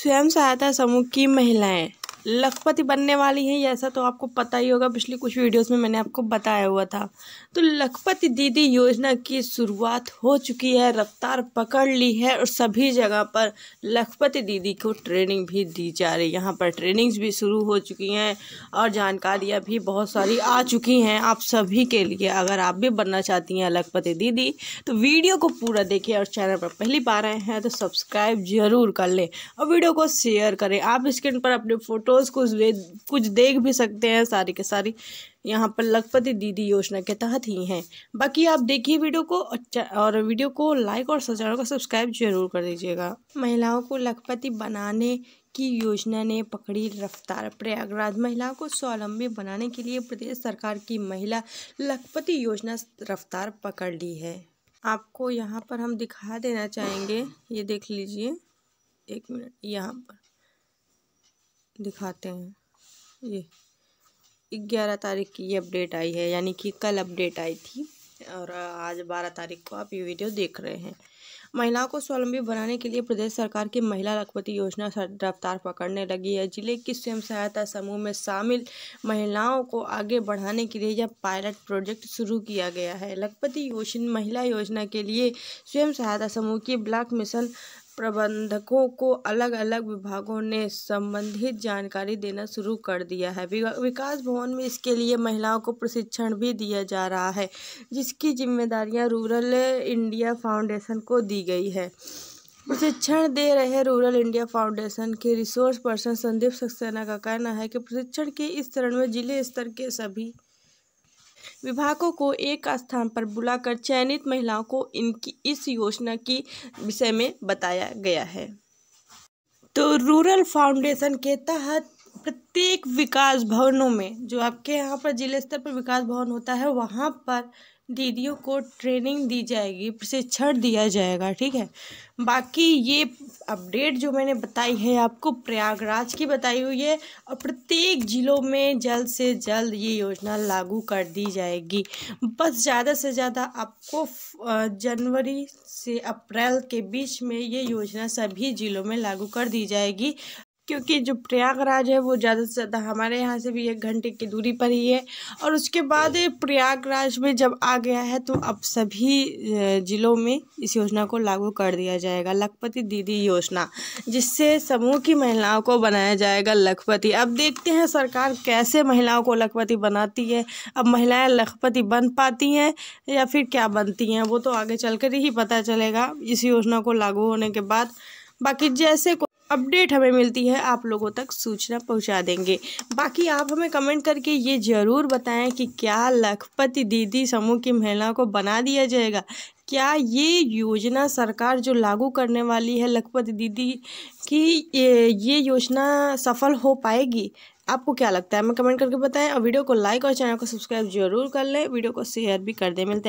स्वयं सहायता समूह की महिलाएँ लखपति बनने वाली हैं ऐसा तो आपको पता ही होगा पिछली कुछ वीडियोस में मैंने आपको बताया हुआ था तो लखपति दीदी योजना की शुरुआत हो चुकी है रफ्तार पकड़ ली है और सभी जगह पर लखपति दीदी को ट्रेनिंग भी दी जा रही है यहाँ पर ट्रेनिंग्स भी शुरू हो चुकी हैं और जानकारियाँ भी बहुत सारी आ चुकी हैं आप सभी के लिए अगर आप भी बनना चाहती हैं लखपति दीदी तो वीडियो को पूरा देखिए और चैनल पर पहली बार आए हैं तो सब्सक्राइब जरूर कर लें और वीडियो को शेयर करें आप स्क्रीन पर अपने फोटो फोटोज़ कुछ कुछ देख भी सकते हैं सारी के सारी यहाँ पर लखपति दीदी योजना के तहत ही हैं बाकी आप देखिए वीडियो को अच्छा, और वीडियो को लाइक और चैनल का सब्सक्राइब जरूर कर दीजिएगा महिलाओं को लखपति बनाने की योजना ने पकड़ी रफ्तार प्रयागराज महिलाओं को स्वावलंबी बनाने के लिए प्रदेश सरकार की महिला लखपति योजना रफ्तार पकड़ ली है आपको यहाँ पर हम दिखा देना चाहेंगे ये देख लीजिए एक मिनट यहाँ पर दिखाते हैं ये ग्यारह तारीख की ये अपडेट आई है यानी कि कल अपडेट आई थी और आज बारह तारीख को आप ये वीडियो देख रहे हैं महिलाओं को स्वावलंबी बनाने के लिए प्रदेश सरकार की महिला लखपति योजना रफ्तार पकड़ने लगी है जिले की स्वयं सहायता समूह में शामिल महिलाओं को आगे बढ़ाने के लिए यह पायलट प्रोजेक्ट शुरू किया गया है लखपति योजना महिला योजना के लिए स्वयं सहायता समूह की ब्लॉक मिशन प्रबंधकों को अलग अलग विभागों ने संबंधित जानकारी देना शुरू कर दिया है विकास भवन में इसके लिए महिलाओं को प्रशिक्षण भी दिया जा रहा है जिसकी जिम्मेदारियां रूरल इंडिया फाउंडेशन को दी गई है प्रशिक्षण दे रहे रूरल इंडिया फाउंडेशन के रिसोर्स पर्सन संदीप सक्सेना का कहना है कि प्रशिक्षण के इस चरण में जिले स्तर के सभी विभागों को एक स्थान पर बुलाकर चयनित महिलाओं को इनकी इस योजना की विषय में बताया गया है तो रूरल फाउंडेशन के तहत प्रत्येक विकास भवनों में जो आपके यहाँ पर जिला स्तर पर विकास भवन होता है वहाँ पर दीदियों को ट्रेनिंग दी जाएगी प्रशिक्षण दिया जाएगा ठीक है बाकी ये अपडेट जो मैंने बताई है आपको प्रयागराज की बताई हुई है और प्रत्येक ज़िलों में जल्द से जल्द ये योजना लागू कर दी जाएगी बस ज़्यादा से ज़्यादा आपको जनवरी से अप्रैल के बीच में ये योजना सभी ज़िलों में लागू कर दी जाएगी क्योंकि जो प्रयागराज है वो ज़्यादा से ज़्यादा हमारे यहाँ से भी एक घंटे की दूरी पर ही है और उसके बाद प्रयागराज में जब आ गया है तो अब सभी ज़िलों में इस योजना को लागू कर दिया जाएगा लखपति दीदी योजना जिससे समूह की महिलाओं को बनाया जाएगा लखपति अब देखते हैं सरकार कैसे महिलाओं को लखपति बनाती है अब महिलाएँ लखपति बन पाती हैं या फिर क्या बनती हैं वो तो आगे चल ही पता चलेगा इस योजना को लागू होने के बाद बाकी जैसे अपडेट हमें मिलती है आप लोगों तक सूचना पहुंचा देंगे बाकी आप हमें कमेंट करके ये ज़रूर बताएं कि क्या लखपति दीदी समूह की महिलाओं को बना दिया जाएगा क्या ये योजना सरकार जो लागू करने वाली है लखपति दीदी की ये, ये योजना सफल हो पाएगी आपको क्या लगता है हमें कमेंट करके बताएं और वीडियो को लाइक और चैनल को सब्सक्राइब जरूर कर लें वीडियो को शेयर भी कर दें मिलते हैं